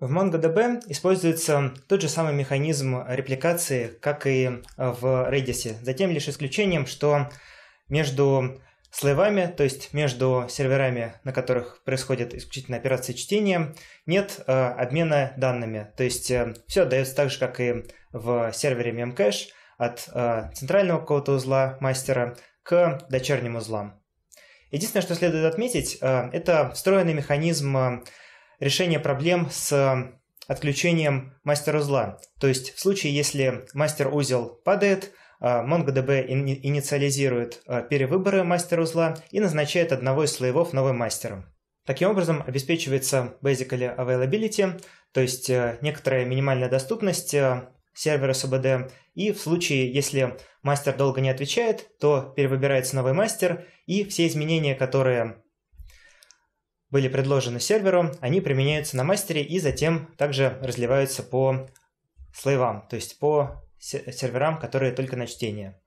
В MongoDB используется тот же самый механизм репликации, как и э, в Redis, затем лишь исключением, что между слоевами, то есть между серверами, на которых происходят исключительно операции чтения, нет э, обмена данными. То есть э, все отдается так же, как и в сервере Memcache, от э, центрального какого-то узла мастера к дочерним узлам. Единственное, что следует отметить, э, это встроенный механизм э, решение проблем с э, отключением мастер-узла. То есть в случае, если мастер-узел падает, э, MongoDB инициализирует э, перевыборы мастер-узла и назначает одного из слоевов новым мастером. Таким образом обеспечивается basically availability, то есть некоторая минимальная доступность сервера СБД. И в случае, если мастер долго не отвечает, то перевыбирается новый мастер, и все изменения, которые были предложены серверу, они применяются на мастере и затем также разливаются по слоевам, то есть по серверам, которые только на чтение.